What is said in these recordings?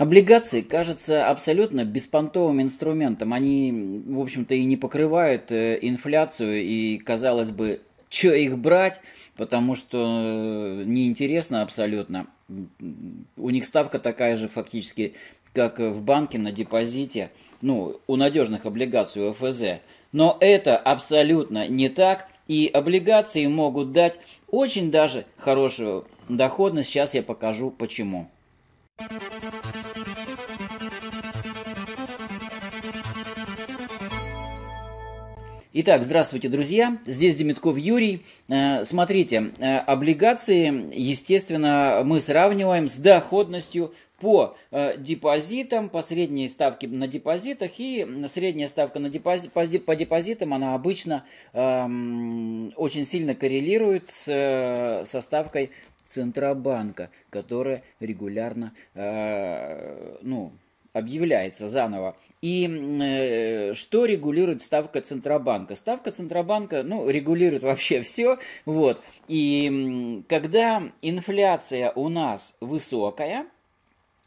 Облигации кажутся абсолютно беспонтовым инструментом. Они, в общем-то, и не покрывают э, инфляцию, и, казалось бы, что их брать, потому что э, неинтересно абсолютно. У них ставка такая же фактически, как в банке на депозите, ну, у надежных облигаций у Но это абсолютно не так, и облигации могут дать очень даже хорошую доходность. Сейчас я покажу почему. Итак, здравствуйте, друзья. Здесь Демитков Юрий. Э, смотрите, э, облигации, естественно, мы сравниваем с доходностью по э, депозитам, по средней ставке на депозитах. И средняя ставка на депози по депозитам, она обычно эм, очень сильно коррелирует с, со ставкой Центробанка, которая регулярно э, ну, объявляется заново. И э, что регулирует ставка Центробанка? Ставка Центробанка ну, регулирует вообще все. Вот. И когда инфляция у нас высокая,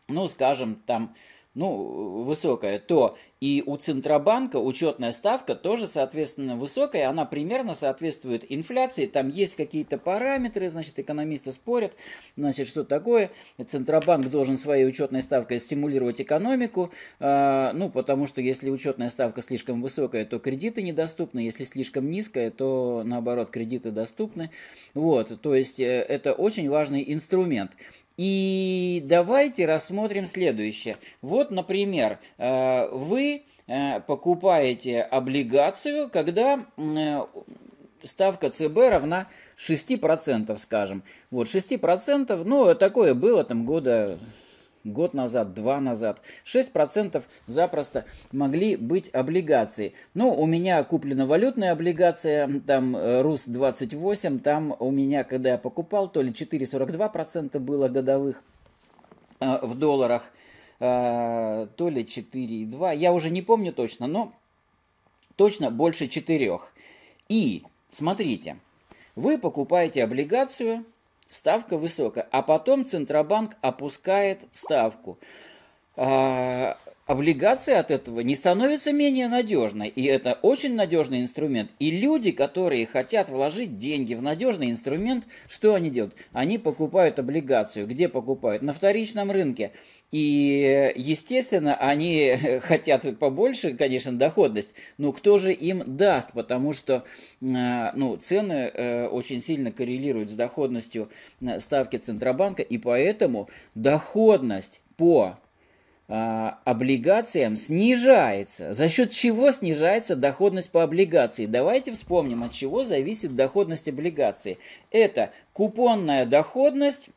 ну, скажем, там ну, высокая, то и у Центробанка учетная ставка тоже, соответственно, высокая, она примерно соответствует инфляции, там есть какие-то параметры, значит, экономисты спорят, значит, что такое, Центробанк должен своей учетной ставкой стимулировать экономику, э, ну, потому что если учетная ставка слишком высокая, то кредиты недоступны, если слишком низкая, то, наоборот, кредиты доступны, вот, то есть э, это очень важный инструмент. И давайте рассмотрим следующее. Вот, например, э, вы э, покупаете облигацию, когда э, ставка ЦБ равна 6%, скажем. Вот 6%, ну, такое было там года год назад, два назад. 6% запросто могли быть облигации. Ну, у меня куплена валютная облигация, там э, РУС-28, там у меня, когда я покупал, то ли 4,42% было годовых э, в долларах, э, то ли 4,2, я уже не помню точно, но точно больше 4. И, смотрите, вы покупаете облигацию, ставка высокая. А потом Центробанк опускает ставку. А, облигация от этого не становится менее надежной, и это очень надежный инструмент. И люди, которые хотят вложить деньги в надежный инструмент, что они делают? Они покупают облигацию. Где покупают? На вторичном рынке. И, естественно, они хотят побольше, конечно, доходность, но кто же им даст? Потому что э, ну, цены э, очень сильно коррелируют с доходностью э, ставки Центробанка, и поэтому доходность по а, облигациям снижается. За счет чего снижается доходность по облигации? Давайте вспомним, от чего зависит доходность облигации. Это купонная доходность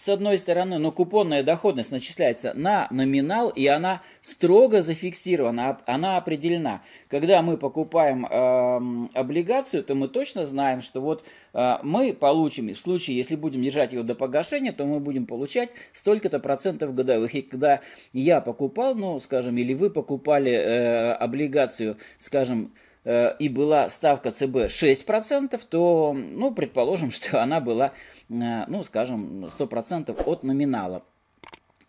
с одной стороны, но купонная доходность начисляется на номинал, и она строго зафиксирована, она определена. Когда мы покупаем э, облигацию, то мы точно знаем, что вот э, мы получим, в случае, если будем держать ее до погашения, то мы будем получать столько-то процентов годовых. И когда я покупал, ну, скажем, или вы покупали э, облигацию, скажем, Э, и была ставка ЦБ 6%, то, ну, предположим, что она была, э, ну, скажем, 100% от номинала.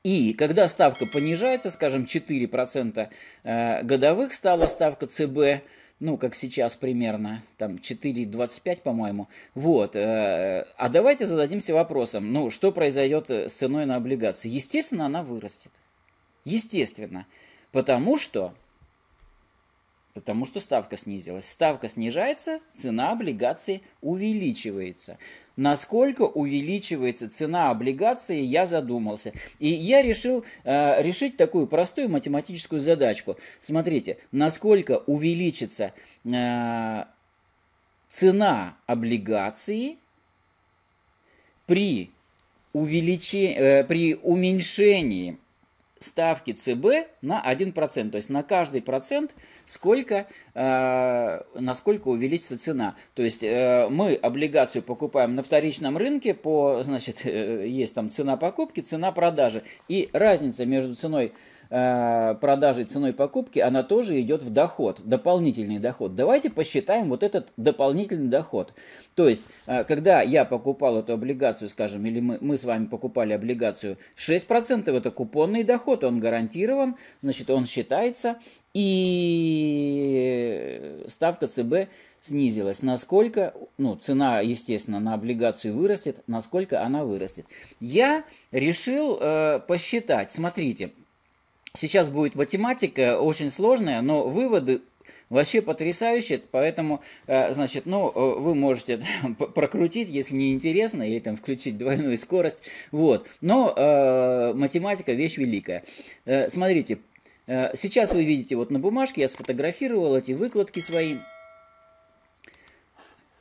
И когда ставка понижается, скажем, 4% э, годовых стала ставка ЦБ, ну, как сейчас примерно, там 4,25, по-моему. Вот. А давайте зададимся вопросом, ну, что произойдет с ценой на облигации? Естественно, она вырастет. Естественно. Потому что Потому что ставка снизилась. Ставка снижается, цена облигации увеличивается. Насколько увеличивается цена облигации, я задумался. И я решил э, решить такую простую математическую задачку. Смотрите, насколько увеличится э, цена облигации при, увеличе, э, при уменьшении ставки ЦБ на 1%. То есть на каждый процент сколько, э, насколько увеличится цена. То есть э, мы облигацию покупаем на вторичном рынке по, значит, э, есть там цена покупки, цена продажи. И разница между ценой Э, продажи ценой покупки, она тоже идет в доход, дополнительный доход. Давайте посчитаем вот этот дополнительный доход. То есть, э, когда я покупал эту облигацию, скажем, или мы, мы с вами покупали облигацию 6%, это купонный доход, он гарантирован, значит, он считается, и ставка ЦБ снизилась. Насколько, ну, цена, естественно, на облигацию вырастет, насколько она вырастет. Я решил э, посчитать, смотрите, Сейчас будет математика очень сложная, но выводы Вообще потрясающие, поэтому, э, значит, ну, э, вы можете прокрутить, если не интересно, или там включить двойную скорость, вот. Но э, математика вещь великая. Э, смотрите, э, сейчас вы видите вот на бумажке, я сфотографировал эти выкладки свои.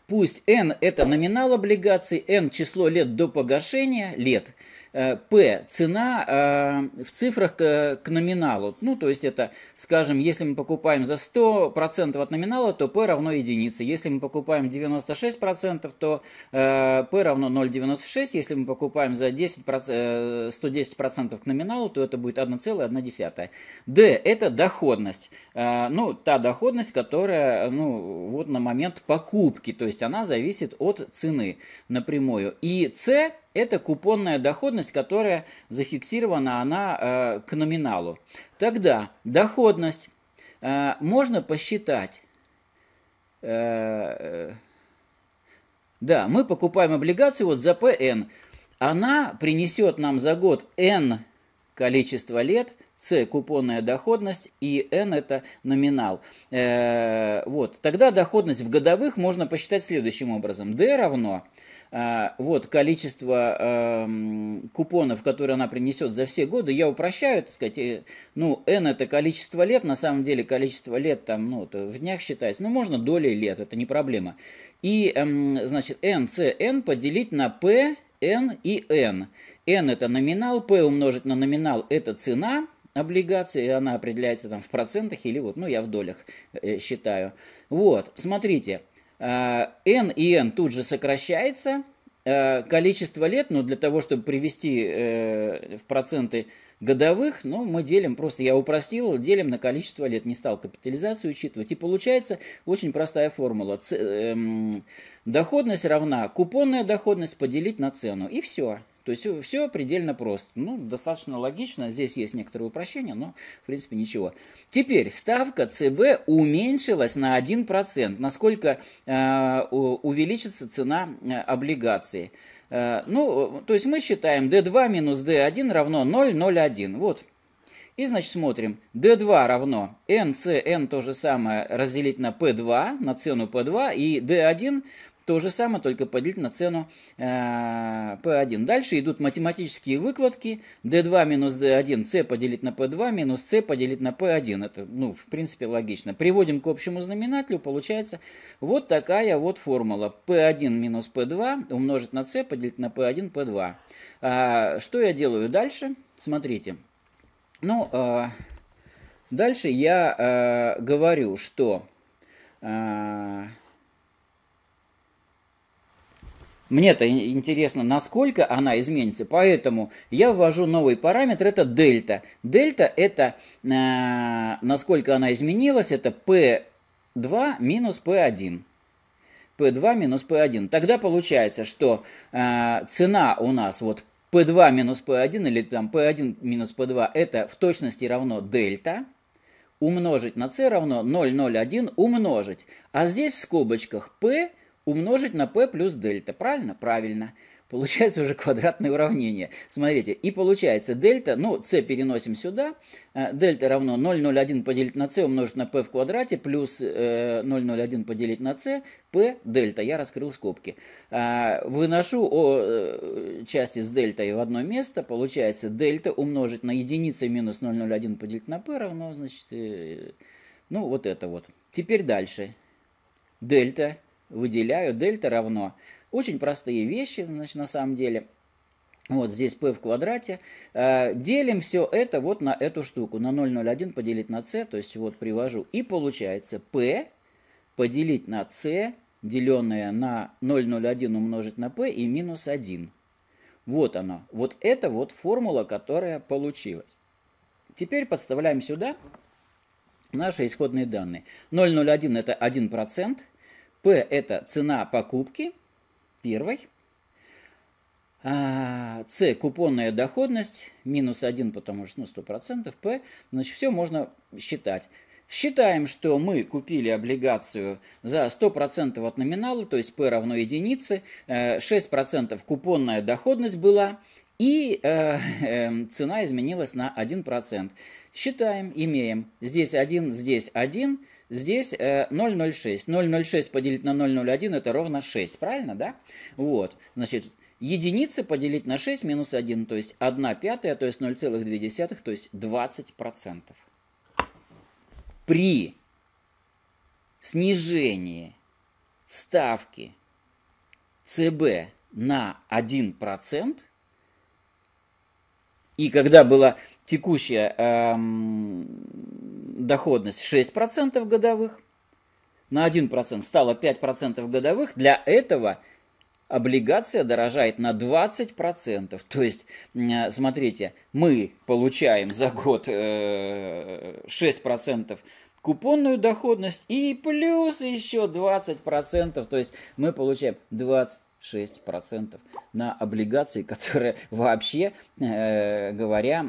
Пусть n это номинал облигаций, n число лет до погашения, лет, Э, П. Цена э, в цифрах к номиналу. Ну, то есть это, скажем, если мы покупаем за 100% от номинала, то P равно единице. Если мы покупаем 96%, то P э, равно 0,96. Если мы покупаем за 10%, 110% к номиналу, то это будет 1,1. D. Это доходность. Ну, та доходность, которая, ну, вот на момент покупки. То есть она зависит от цены напрямую. И C это купонная доходность, которая зафиксирована она э, к номиналу. Тогда доходность э, можно посчитать. Э, да, мы покупаем облигации вот за ПН. Она принесет нам за год N количество лет, c купонная доходность, и N – это номинал. Э, вот. Тогда доходность в годовых можно посчитать следующим образом. D равно – а, вот количество э, купонов, которые она принесет за все годы, я упрощаю, так сказать, ну, n это количество лет, на самом деле количество лет там, ну, в днях считается, ну, можно долей лет, это не проблема. И, э, значит, n, c, n поделить на p, n и n. n это номинал, p умножить на номинал это цена облигации, она определяется там в процентах или вот, ну, я в долях э, считаю. Вот, смотрите, Э, N и N тут же сокращается, э, количество лет, но ну, для того, чтобы привести э, в проценты годовых, ну, мы делим, просто я упростил, делим на количество лет, не стал капитализацию учитывать. И получается очень простая формула. Эм, доходность равна купонная доходность поделить на цену. И все. То есть все предельно просто. Ну, достаточно логично. Здесь есть некоторые упрощения, но, в принципе, ничего. Теперь ставка ЦБ уменьшилась на 1%. Насколько э, увеличится цена э, облигаций? Э, ну, то есть мы считаем D2 минус D1 равно 0,01. Вот. И, значит, смотрим. D2 равно NcN, то же самое разделить на P2, на цену P2. И D1 то же самое, только поделить на цену P1. Э, дальше идут математические выкладки. D2 минус D1, C поделить на P2, минус C поделить на P1. Это, ну, в принципе, логично. Приводим к общему знаменателю, получается вот такая вот формула. P1 минус P2 умножить на C поделить на P1, P2. А, что я делаю дальше? Смотрите. Ну, а, дальше я а, говорю, что... А, Мне-то интересно, насколько она изменится, поэтому я ввожу новый параметр, это дельта. Дельта это, э, насколько она изменилась, это P2 минус P1. P2 минус P1. Тогда получается, что э, цена у нас вот P2 минус P1 или там P1 минус P2 это в точности равно дельта умножить на c равно 0,01 умножить. А здесь в скобочках p умножить на p плюс дельта. Правильно? Правильно. Получается уже квадратное уравнение. Смотрите, и получается дельта, ну, c переносим сюда, э, дельта равно 0,01 поделить на c умножить на p в квадрате плюс 0,01 э, поделить на c, p дельта, я раскрыл скобки. А, выношу о э, части с дельтой в одно место, получается дельта умножить на единицы минус 0,01 поделить на p равно, значит, ну, вот это вот. Теперь дальше. Дельта выделяю дельта равно. Очень простые вещи, значит, на самом деле. Вот здесь p в квадрате. Э, делим все это вот на эту штуку. На 0,01 поделить на c, то есть вот привожу. И получается p поделить на c, деленное на 0,01 умножить на p и минус 1. Вот оно. Вот это вот формула, которая получилась. Теперь подставляем сюда наши исходные данные. 0,01 это 1%. P – это цена покупки первой. А, C – купонная доходность, минус 1, потому что ну, 100%. P – значит, все можно считать. Считаем, что мы купили облигацию за 100% от номинала, то есть P равно единице, 6% э, купонная доходность была, и э, э, цена изменилась на 1%. Считаем, имеем здесь 1, здесь 1, Здесь 0,06. Э, 0,06 поделить на 0,01 это ровно 6, правильно, да? Вот, значит, единицы поделить на 6 минус 1, то есть 1 пятая, то есть 0,2, то есть 20%. При снижении ставки ЦБ на 1%, и когда была текущая эм, доходность 6% годовых, на 1% стало 5% годовых, для этого облигация дорожает на 20%. То есть, э, смотрите, мы получаем за год 6% э, купонную доходность и плюс еще 20%, то есть мы получаем 20 6% на облигации, которые вообще, э, говоря,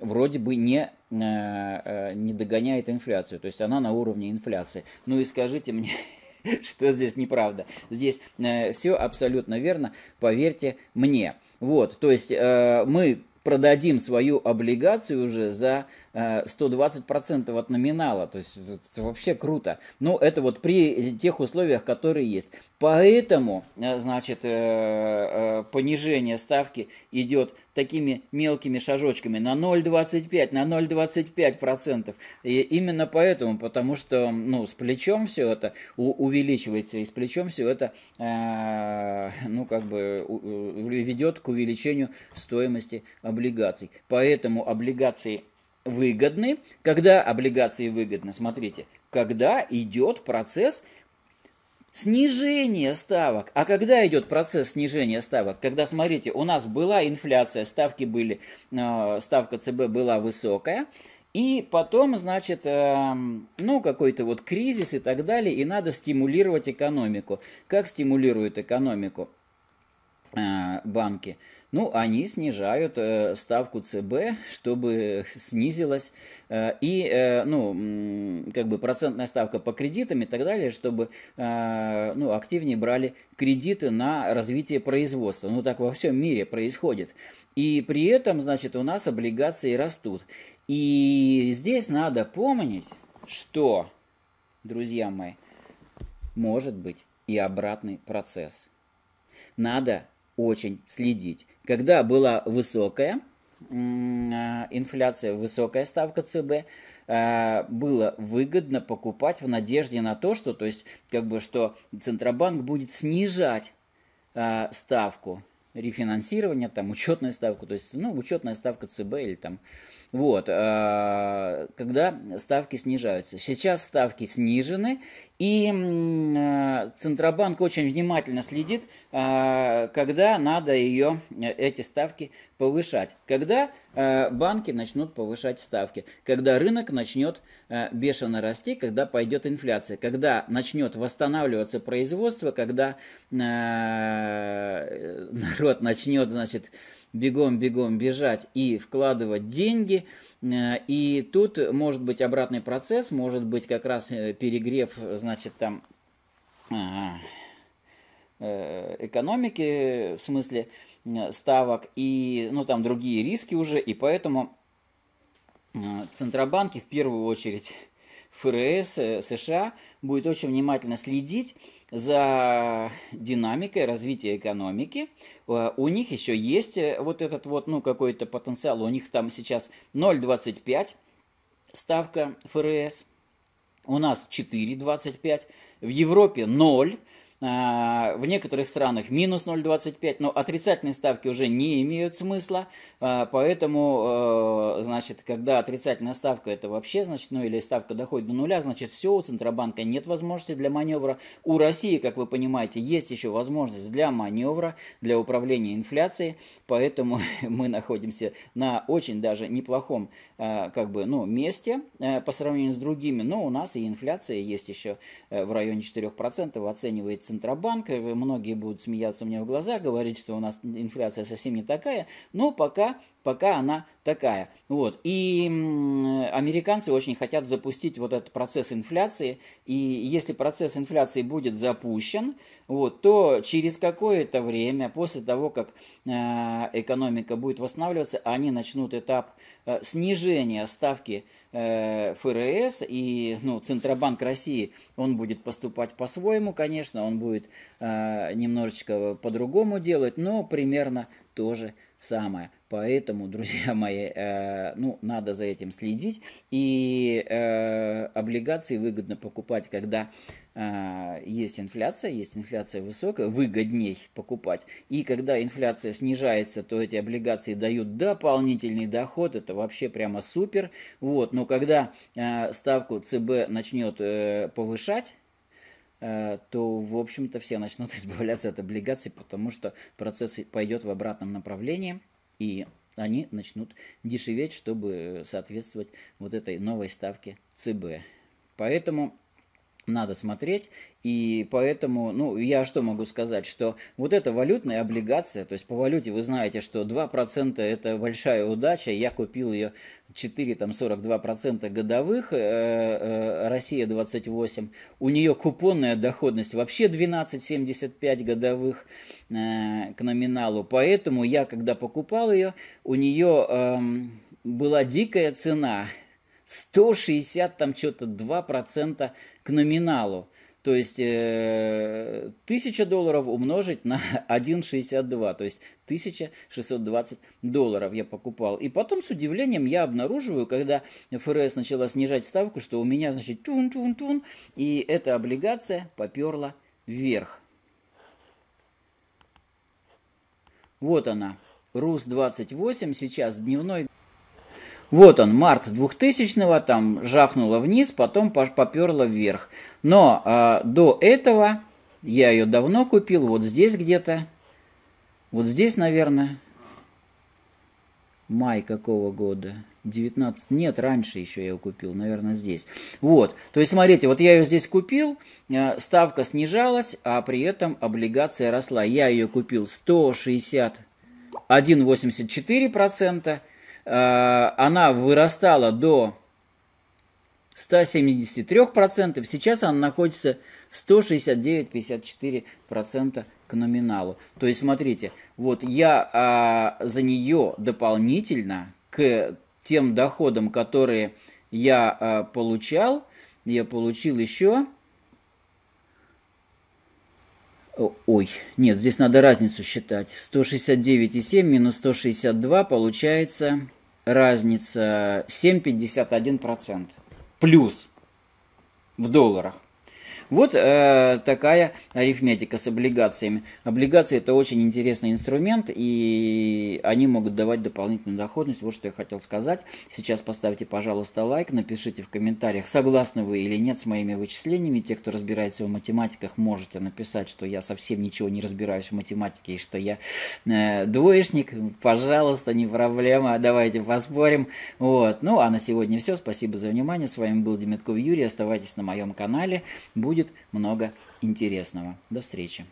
вроде бы не, э, э не догоняет инфляцию. То есть она на уровне инфляции. Ну и скажите мне, что здесь неправда. Здесь э, все абсолютно верно, поверьте мне. Вот, то есть э, мы продадим свою облигацию уже за 120% э, от номинала. То есть это вообще круто. Ну, это вот при тех условиях, которые есть. Поэтому, э, значит, э, понижение ставки идет такими мелкими шажочками на 0,25, на 0,25%. И именно поэтому, потому что, ну, с плечом все это увеличивается, и с плечом все это, ну, как бы ведет к увеличению стоимости облигаций. Поэтому облигации выгодны. Когда облигации выгодны? Смотрите, когда идет процесс снижения ставок. А когда идет процесс снижения ставок? Когда, смотрите, у нас была инфляция, ставки были, э, ставка ЦБ была высокая, и потом, значит, эм, ну, какой-то вот кризис и так далее, и надо стимулировать экономику. Как стимулируют экономику? Э, банки, ну, они снижают э, ставку ЦБ, чтобы снизилась э, и, ну, как бы процентная ставка по кредитам и так далее, чтобы, ну, активнее брали кредиты на развитие производства. Ну, так во всем мире происходит. И при этом, значит, у нас облигации растут. И здесь надо помнить, что, друзья мои, может быть и обратный процесс. Надо очень следить. Когда была высокая а, инфляция, высокая ставка ЦБ, а, было выгодно покупать в надежде на то, что, то есть, как бы, что Центробанк будет снижать а, ставку рефинансирования, там, учетную ставку, то есть, ну, учетная ставка ЦБ или там вот, а, когда ставки снижаются. Сейчас ставки снижены, и а, Центробанк очень внимательно следит, а, когда надо ее, э, эти ставки повышать. Когда банки начнут повышать ставки, когда рынок начнет бешено расти, когда пойдет инфляция, когда начнет восстанавливаться производство, когда народ начнет, значит, бегом, бегом бежать и вкладывать деньги. Э, и тут может быть обратный процесс, может быть как раз э, перегрев, значит, там а, э, экономики, в смысле ставок, и, ну, там другие риски уже, и поэтому центробанки в первую очередь ФРС э, США будет очень внимательно следить за динамикой развития экономики. Э, у них еще есть э, вот этот вот, ну, какой-то потенциал. У них там сейчас 0,25 ставка ФРС. У нас 4,25. В Европе 0. А, в некоторых странах минус 0,25, но отрицательные ставки уже не имеют смысла, а, поэтому, э, значит, когда отрицательная ставка, это вообще, значит, ну или ставка доходит до нуля, значит, все, у Центробанка нет возможности для маневра. У России, как вы понимаете, есть еще возможность для маневра, для управления инфляцией, поэтому мы находимся на очень даже неплохом, э, как бы, ну, месте э, по сравнению с другими, но у нас и инфляция есть еще в районе 4%, оценивается Центробанка. Многие будут смеяться мне в глаза, говорить, что у нас инфляция совсем не такая, но пока, пока она такая. Вот. И американцы очень хотят запустить вот этот процесс инфляции, и если процесс инфляции будет запущен, вот, то через какое-то время, после того, как э, экономика будет восстанавливаться, они начнут этап э, снижения ставки Э, ФРС и ну, Центробанк России, он будет поступать по-своему, конечно, он будет э, немножечко по-другому делать, но примерно то же самое. Поэтому, друзья мои, э, ну, надо за этим следить. И э, облигации выгодно покупать, когда э, есть инфляция, есть инфляция высокая, выгодней покупать. И когда инфляция снижается, то эти облигации дают дополнительный доход, это вообще прямо супер. Вот. Но когда э, ставку ЦБ начнет э, повышать, э, то, в общем-то, все начнут избавляться от облигаций, потому что процесс пойдет в обратном направлении – и они начнут дешеветь, чтобы соответствовать вот этой новой ставке ЦБ. Поэтому надо смотреть, и поэтому, ну, я что могу сказать, что вот эта валютная облигация, то есть по валюте вы знаете, что 2% это большая удача, я купил ее 4, там, 42% годовых, э -э, Россия 28, у нее купонная доходность вообще 12,75 годовых э, к номиналу, поэтому я, когда покупал ее, у нее эм, была дикая цена, 160, там, что-то 2% к номиналу. То есть 1000 э, долларов умножить на 1,62, то есть 1620 долларов я покупал. И потом с удивлением я обнаруживаю, когда ФРС начала снижать ставку, что у меня, значит, тун-тун-тун, и эта облигация поперла вверх. Вот она, РУС-28, сейчас дневной вот он, март 2000-го, там жахнуло вниз, потом поперла вверх. Но э, до этого я ее давно купил, вот здесь где-то, вот здесь, наверное, май какого года? 19, нет, раньше еще я его купил, наверное, здесь. Вот, то есть, смотрите, вот я ее здесь купил, а, ставка снижалась, а при этом облигация росла. Я ее купил 161,84%, Э, она вырастала до 173%, сейчас она находится 169,54% к номиналу. То есть, смотрите, вот я а, за нее дополнительно к тем доходам, которые я а, получал, я получил еще Э, ой, нет, здесь надо разницу считать. 169,7 минус 162 получается разница 7,51%. Плюс в долларах. Вот э, такая арифметика с облигациями. Облигации это очень интересный инструмент, и они могут давать дополнительную доходность. Вот что я хотел сказать. Сейчас поставьте, пожалуйста, лайк, напишите в комментариях, согласны вы или нет с моими вычислениями. Те, кто разбирается в математиках, можете написать, что я совсем ничего не разбираюсь в математике и что я э, двоечник. Пожалуйста, не проблема, давайте поспорим. Вот. Ну а на сегодня все. Спасибо за внимание. С вами был Демятков Юрий. Оставайтесь на моем канале. Будет будет много интересного. До встречи.